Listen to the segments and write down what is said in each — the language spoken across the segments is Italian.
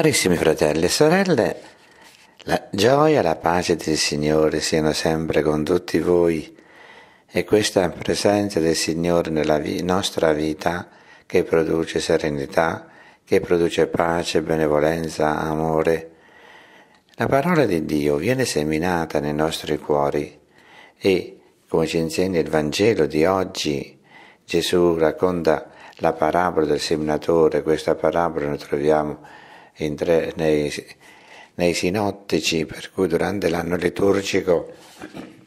Carissimi fratelli e sorelle, la gioia e la pace del Signore siano sempre con tutti voi e questa presenza del Signore nella vi- nostra vita che produce serenità, che produce pace, benevolenza, amore. La parola di Dio viene seminata nei nostri cuori e, come ci insegna il Vangelo di oggi, Gesù racconta la parabola del seminatore, questa parabola noi troviamo tre, nei, nei sinottici, per cui durante l'anno liturgico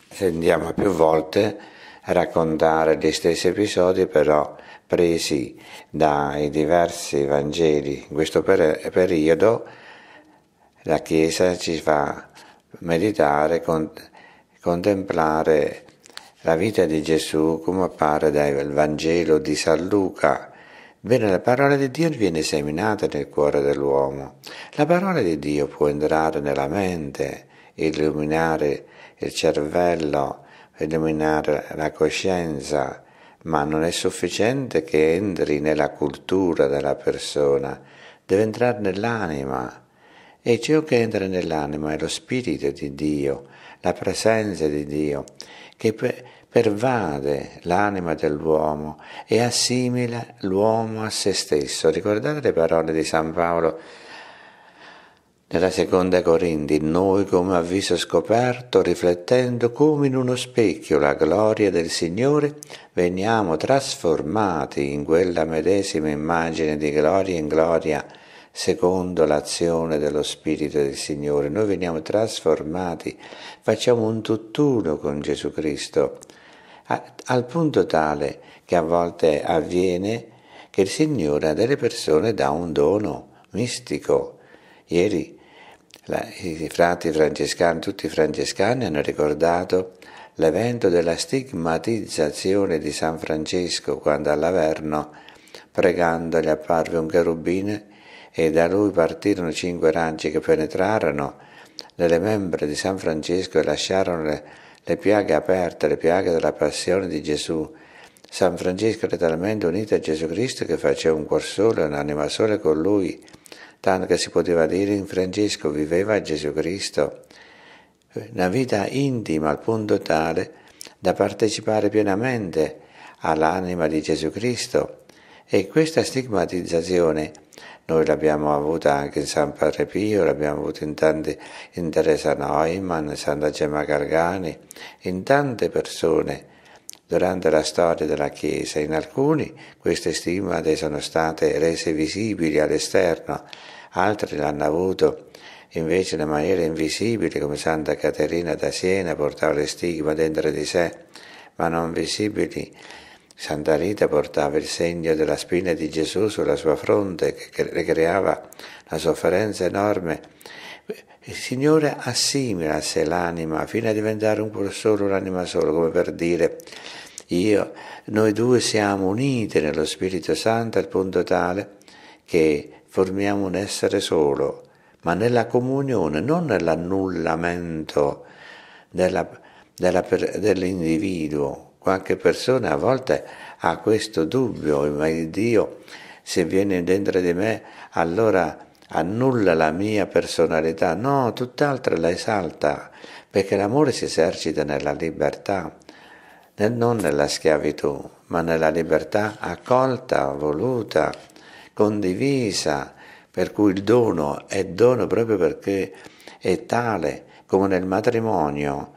sentiamo più volte raccontare gli stessi episodi, però presi dai diversi Vangeli. In questo per- periodo la Chiesa ci fa meditare, con- contemplare la vita di Gesù come appare dal Vangelo di San Luca Bene, la parola di Dio viene seminata nel cuore dell'uomo. La parola di Dio può entrare nella mente, illuminare il cervello, illuminare la coscienza, ma non è sufficiente che entri nella cultura della persona, deve entrare nell'anima. E ciò che entra nell'anima è lo spirito di Dio, la presenza di Dio, che pervade l'anima dell'uomo e assimila l'uomo a se stesso. Ricordate le parole di San Paolo nella seconda Corinti, noi come avviso scoperto, riflettendo come in uno specchio la gloria del Signore, veniamo trasformati in quella medesima immagine di gloria in gloria, secondo l'azione dello Spirito del Signore. Noi veniamo trasformati, facciamo un tutt'uno con Gesù Cristo a, al punto tale che a volte avviene che il Signore a delle persone dà un dono mistico. Ieri la, i frati francescani, tutti i francescani hanno ricordato l'evento della stigmatizzazione di San Francesco quando all'Averno, pregando, gli apparve un cherubino e da lui partirono cinque raggi che penetrarono nelle membra di San Francesco e lasciarono le, le piaghe aperte, le piaghe della passione di Gesù. San Francesco era talmente unito a Gesù Cristo che faceva un cuor solo, un'anima sola con lui, tanto che si poteva dire in Francesco viveva Gesù Cristo. Una vita intima al punto tale da partecipare pienamente all'anima di Gesù Cristo. E questa stigmatizzazione noi l'abbiamo avuta anche in San Padre Pio, l'abbiamo avuta in tanti, in Teresa Neumann, Santa Gemma Gargani, in tante persone durante la storia della Chiesa. In alcuni queste stigmate sono state rese visibili all'esterno, altri l'hanno avuto invece in maniera invisibile, come Santa Caterina da Siena portava le stigma dentro di sé, ma non visibili Santa Rita portava il segno della spina di Gesù sulla sua fronte che creava la sofferenza enorme. Il Signore assimila a sé l'anima fino a diventare un cuore solo, un'anima sola, come per dire io, noi due siamo uniti nello Spirito Santo al punto tale che formiamo un essere solo, ma nella comunione, non nell'annullamento della, della, dell'individuo, qualche persona a volte ha questo dubbio, ma Dio se viene dentro di me allora annulla la mia personalità, no, tutt'altro la esalta, perché l'amore si esercita nella libertà, non nella schiavitù, ma nella libertà accolta, voluta, condivisa, per cui il dono è dono proprio perché è tale, come nel matrimonio,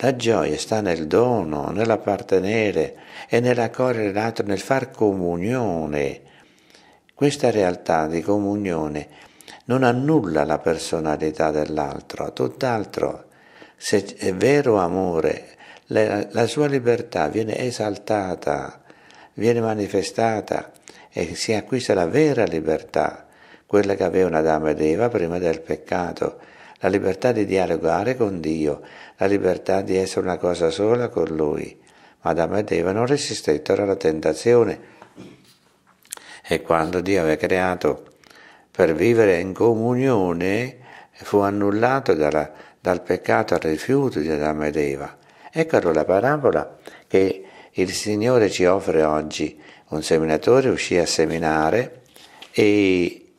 la gioia sta nel dono, nell'appartenere e nell'accogliere l'altro, nel far comunione. Questa realtà di comunione non annulla la personalità dell'altro, tutt'altro. Se è vero amore, la, la sua libertà viene esaltata, viene manifestata e si acquista la vera libertà, quella che aveva una dama ed Eva prima del peccato la libertà di dialogare con Dio, la libertà di essere una cosa sola con Lui. Ma Adamo ed Eva non resistettero alla tentazione e quando Dio aveva creato per vivere in comunione fu annullato dalla, dal peccato al rifiuto di Adamo ed Eva. Ecco allora la parabola che il Signore ci offre oggi. Un seminatore uscì a seminare e,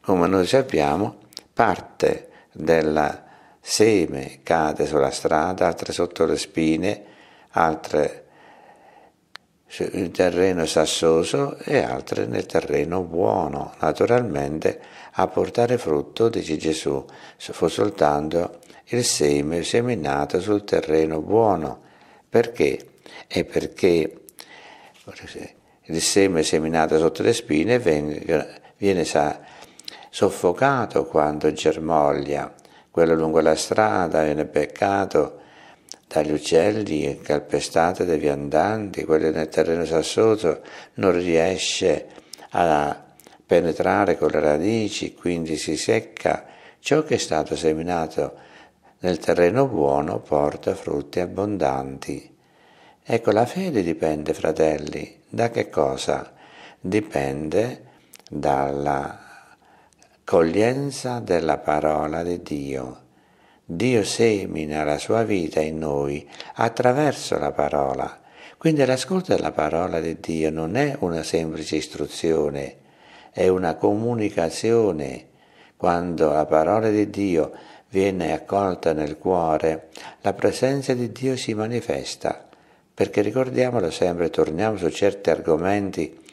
come noi sappiamo, parte del seme cade sulla strada, altre sotto le spine, altre sul terreno sassoso e altre nel terreno buono, naturalmente a portare frutto, dice Gesù, fu soltanto il seme seminato sul terreno buono. Perché? È perché il seme seminato sotto le spine viene, viene sa, soffocato quando germoglia, quello lungo la strada viene beccato dagli uccelli e calpestato dai viandanti, quello nel terreno sassoso non riesce a penetrare con le radici, quindi si secca. Ciò che è stato seminato nel terreno buono porta frutti abbondanti. Ecco, la fede dipende, fratelli, da che cosa? Dipende dalla coglienza della parola di Dio. Dio semina la sua vita in noi attraverso la parola. Quindi l'ascolto della parola di Dio non è una semplice istruzione, è una comunicazione. Quando la parola di Dio viene accolta nel cuore, la presenza di Dio si manifesta. Perché ricordiamolo sempre, torniamo su certi argomenti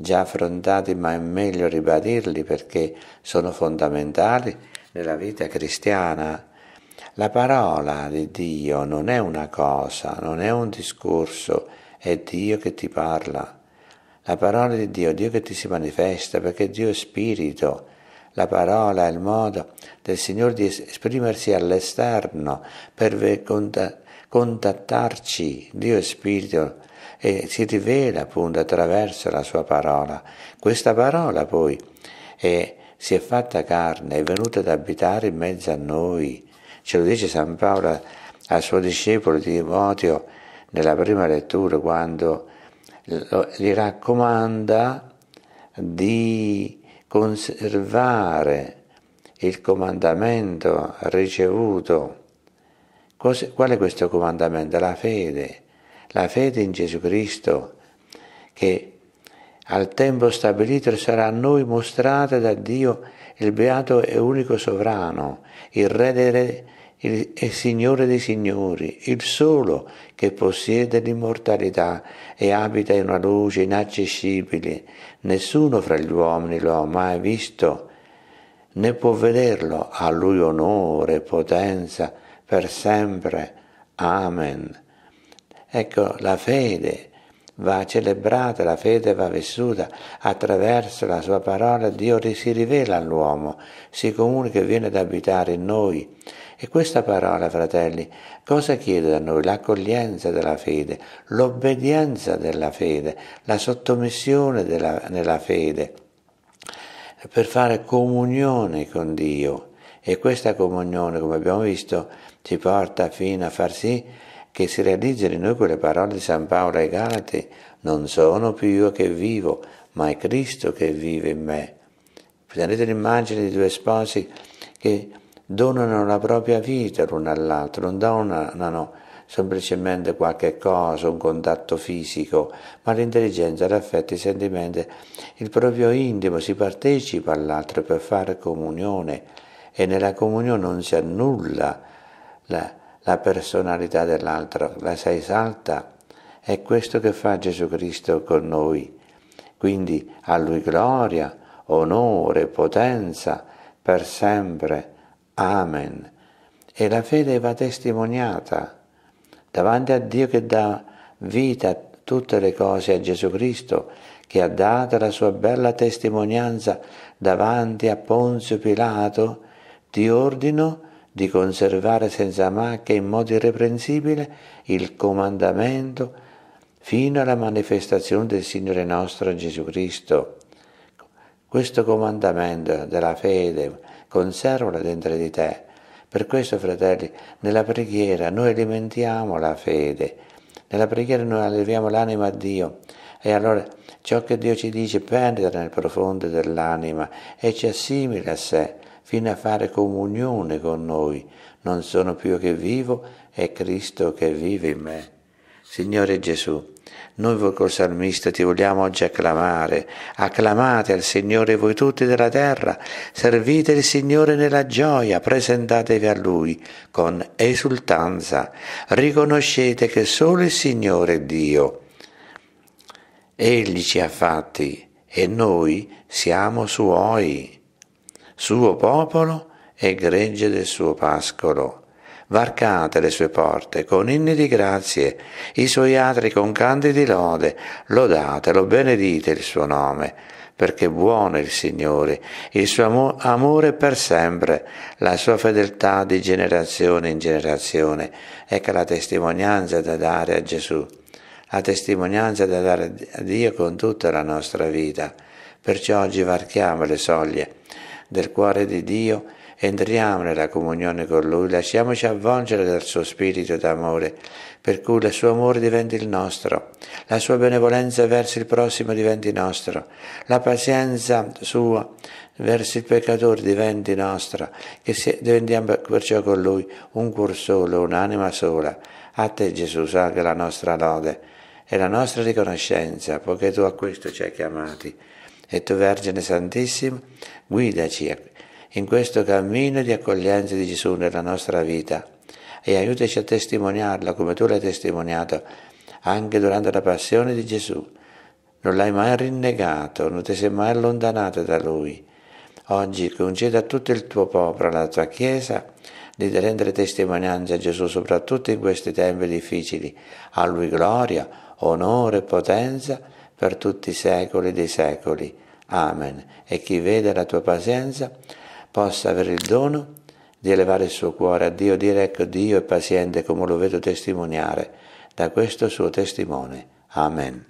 già affrontati, ma è meglio ribadirli perché sono fondamentali nella vita cristiana. La parola di Dio non è una cosa, non è un discorso, è Dio che ti parla. La parola di Dio, Dio che ti si manifesta, perché Dio è spirito. La parola è il modo del Signore di esprimersi all'esterno per contattarci. Dio è spirito, e si rivela appunto attraverso la sua parola. Questa parola poi è, si è fatta carne, è venuta ad abitare in mezzo a noi. Ce lo dice San Paolo al suo discepolo Timoteo nella prima lettura quando gli raccomanda di conservare il comandamento ricevuto. Qual è questo comandamento? La fede la fede in Gesù Cristo che al tempo stabilito sarà a noi mostrata da Dio il beato e unico sovrano, il re dei re il, Signore dei Signori, il solo che possiede l'immortalità e abita in una luce inaccessibile. Nessuno fra gli uomini lo ha mai visto, né può vederlo. A lui onore, e potenza, per sempre. Amen. Ecco, la fede va celebrata, la fede va vissuta, attraverso la sua parola Dio si rivela all'uomo, si comunica e viene ad abitare in noi. E questa parola, fratelli, cosa chiede da noi? L'accoglienza della fede, l'obbedienza della fede, la sottomissione della, nella fede, per fare comunione con Dio. E questa comunione, come abbiamo visto, ci porta fino a far sì che si realizzano in noi quelle parole di San Paolo ai Galati, non sono più io che vivo, ma è Cristo che vive in me. Prendete l'immagine di due sposi che donano la propria vita l'uno all'altro, non donano semplicemente qualche cosa, un contatto fisico, ma l'intelligenza, l'affetto, i sentimenti, il proprio intimo, si partecipa all'altro per fare comunione e nella comunione non si annulla la, la personalità dell'altro, la si esalta. È questo che fa Gesù Cristo con noi. Quindi a Lui gloria, onore, potenza, per sempre. Amen. E la fede va testimoniata davanti a Dio che dà vita a tutte le cose, a Gesù Cristo che ha dato la sua bella testimonianza davanti a Ponzio Pilato, ti ordino di conservare senza macchia in modo irreprensibile il comandamento fino alla manifestazione del Signore nostro Gesù Cristo. Questo comandamento della fede conservala dentro di te. Per questo, fratelli, nella preghiera noi alimentiamo la fede, nella preghiera noi alleviamo l'anima a Dio e allora ciò che Dio ci dice penetra nel profondo dell'anima e ci assimila a sé fino a fare comunione con noi. Non sono più che vivo, è Cristo che vive in me. Signore Gesù, noi voi col salmista ti vogliamo oggi acclamare. Acclamate al Signore voi tutti della terra, servite il Signore nella gioia, presentatevi a Lui con esultanza. Riconoscete che solo il Signore è Dio. Egli ci ha fatti e noi siamo Suoi suo popolo e gregge del suo pascolo. Varcate le sue porte con inni di grazie, i suoi atri con canti di lode, lodatelo, benedite il suo nome, perché buono è il Signore, il suo amore per sempre, la sua fedeltà di generazione in generazione. Ecco la testimonianza da dare a Gesù, la testimonianza da dare a Dio con tutta la nostra vita. Perciò oggi varchiamo le soglie del cuore di Dio, entriamo nella comunione con Lui, lasciamoci avvolgere dal suo spirito d'amore, per cui il suo amore diventi il nostro, la sua benevolenza verso il prossimo diventi nostro, la pazienza sua verso il peccatore diventi nostra, che si, diventiamo perciò con Lui un cuor solo, un'anima sola. A te Gesù salga la nostra lode e la nostra riconoscenza, poiché tu a questo ci hai chiamati. E tu Vergine Santissima, guidaci in questo cammino di accoglienza di Gesù nella nostra vita e aiutaci a testimoniarla come tu l'hai testimoniato anche durante la passione di Gesù. Non l'hai mai rinnegato, non ti sei mai allontanato da Lui. Oggi concede a tutto il tuo popolo, alla tua Chiesa, di rendere testimonianza a Gesù, soprattutto in questi tempi difficili. A Lui gloria, onore e potenza per tutti i secoli dei secoli. Amen. E chi vede la tua pazienza possa avere il dono di elevare il suo cuore a Dio, dire ecco Dio è paziente come lo vedo testimoniare da questo suo testimone. Amen.